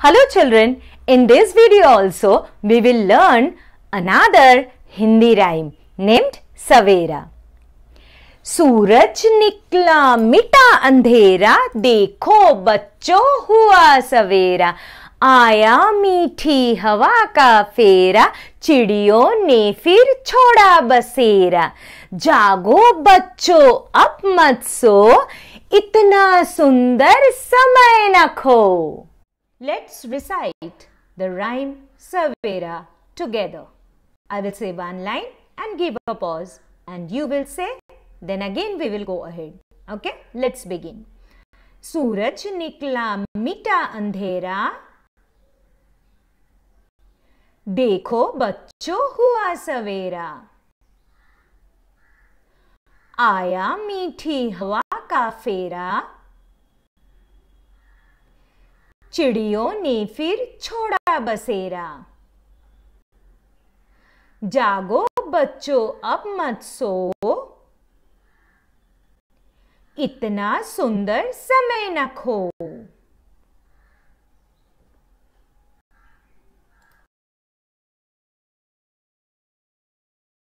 Hello children, in this video also we will learn another Hindi rhyme named Savera. suraj nikla mita andhera dekho bachcho hua savera aaya meethi hawa ka phera chidiyon ne phir choda basera jaago bachcho ab mat so itna sundar samay na kho Let's recite the rhyme Cervera together. I will say one line and give a pause and you will say then again we will go ahead. Okay, let's begin. suraj nikla mita andhera देखो बच्चों हुआ सवेरा आया मीठी हवा का फेरा चिड़ियों ने फिर छोड़ा बसेरा जागो बच्चों अब मत सो इतना सुंदर समय न खो